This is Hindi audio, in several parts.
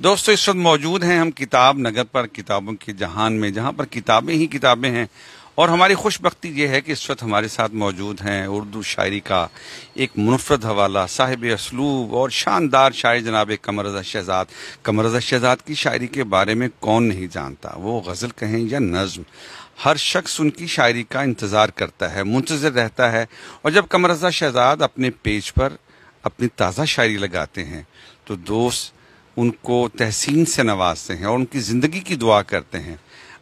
दोस्तों इस वक्त मौजूद हैं हम किताब नगर पर किताबों के जहान में जहां पर किताबें ही किताबें हैं और हमारी खुशबकती ये है कि इस वक्त हमारे साथ मौजूद हैं उर्दू शायरी का एक मुनफरद हवाला साहिब असलूब और शानदार शायर जनाब कमर रजा शहजाद कमर रजा शहजाद की शायरी के बारे में कौन नहीं जानता वो गज़ल कहें या नज्म हर शख्स उनकी शायरी का इंतज़ार करता है मुंतज़र रहता है और जब कमर रजा शहजाद अपने पेज पर अपनी ताज़ा शायरी लगाते हैं तो दोस्त उनको तहसीन से नवाजते हैं और उनकी ज़िंदगी की दुआ करते हैं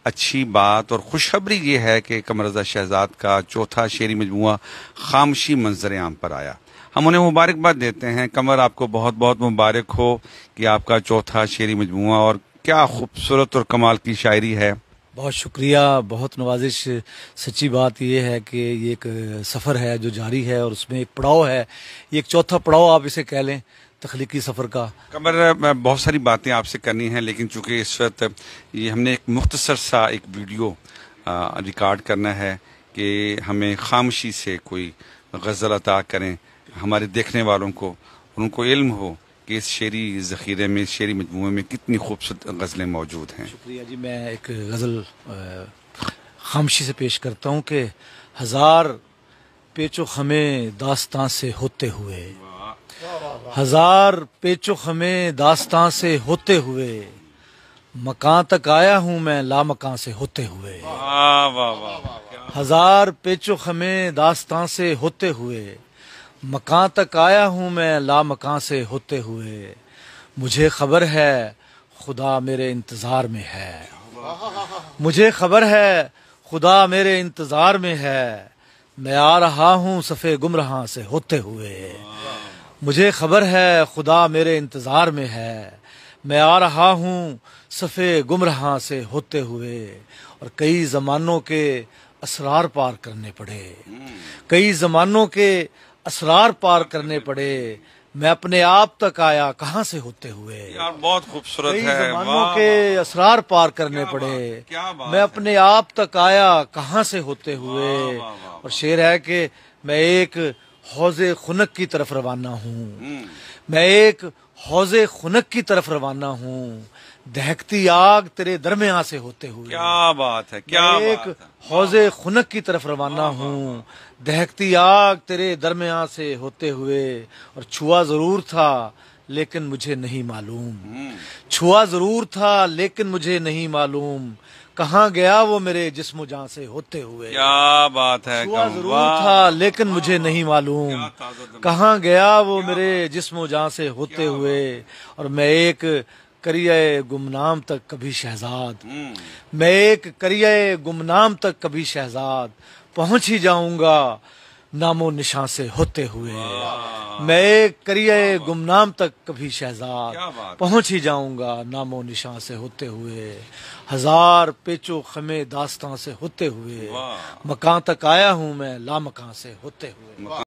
अच्छी बात और खुशखबरी ये है कि कमरजा शहजाद का चौथा शेरी मजमू खामशी मंजर आम पर आया हम उन्हें मुबारकबाद देते हैं कमर आपको बहुत बहुत मुबारक हो कि आपका चौथा शेरी मजमू और क्या खूबसूरत और कमाल की शायरी है बहुत शुक्रिया बहुत नवाजिश सच्ची बात यह है कि ये एक सफ़र है जो जारी है और उसमें एक पड़ाव है ये एक चौथा पड़ाव आप इसे कह लें तख्लीकी सफ़र का कमर बहुत सारी बातें आपसे करनी हैं लेकिन चूंकि इस वक्त ये हमने एक मुख्तसर सा एक वीडियो रिकॉर्ड करना है कि हमें खामशी से कोई गज़ल अता करें हमारे देखने वालों को उनको इल्म हो कि इस शेरी ज़ख़ीरे में शेरी मजमू में कितनी खूबसूरत गज़लें मौजूद हैं शुक्रिया जी मैं एक गज़ल खामशी से पेश करता हूँ कि हज़ार पेचो खमे दास्तां से होते हुए हज़ार पेचो खमे दास्तां से होते हुए मकान तक आया हूँ मैं मकान से होते हुए हजार पेचो खमे दास्तां से होते हुए मकान तक आया हूँ मैं ला मकान से होते हुए मुझे खबर है खुदा मेरे इंतज़ार में है मुझे खबर है खुदा मेरे इंतज़ार में है मैं आ रहा हूँ सफ़े रहा से होते हुए मुझे खबर है खुदा मेरे इंतज़ार में है मैं आ रहा हूँ सफ़े रहा से होते हुए और कई ज़मानों के असरार पार करने पड़े कई ज़मानों के असरार पार करने पड़े मैं अपने आप तक आया कहाँ से होते हुए यार बहुत खूबसूरत है जमानों के असरार पार करने क्या पड़े बात, क्या बात मैं अपने आप तक आया कहाँ से होते हुए और शेर है कि मैं एक हौजे खुनक की तरफ रवाना हूँ हम्म। मैं एक हौज खुनक की तरफ रवाना हूँ दहकती आग तेरे दरमिया से होते हुए क्या बात है क्या एक हौज खुनक की तरफ रवाना हूँ दहकती आग तेरे दरमिया से होते हुए और छुआ जरूर था लेकिन मुझे नहीं मालूम हम्म। छुआ जरूर था लेकिन मुझे नहीं मालूम कहाँ गया वो मेरे जिसम जहाँ से होते हुए क्या बात है छुआ जरूर था लेकिन मुझे हाँ। नहीं मालूम कहाँ गया वो मेरे जिसम जहाँ से होते हुए और मैं एक करिए गुमनाम तक कभी शहजाद हम्म। मैं एक करिए गुमनाम तक कभी शहजाद पहुंच ही जाऊंगा नामो निशान से होते हुए मैं करिए गुमनाम तक कभी शहजाद पहुंच ही जाऊंगा नामो निशान से होते हुए हजार पेचो खमे दास्तां से होते हुए मकान तक आया हूं मैं मकान से होते हुए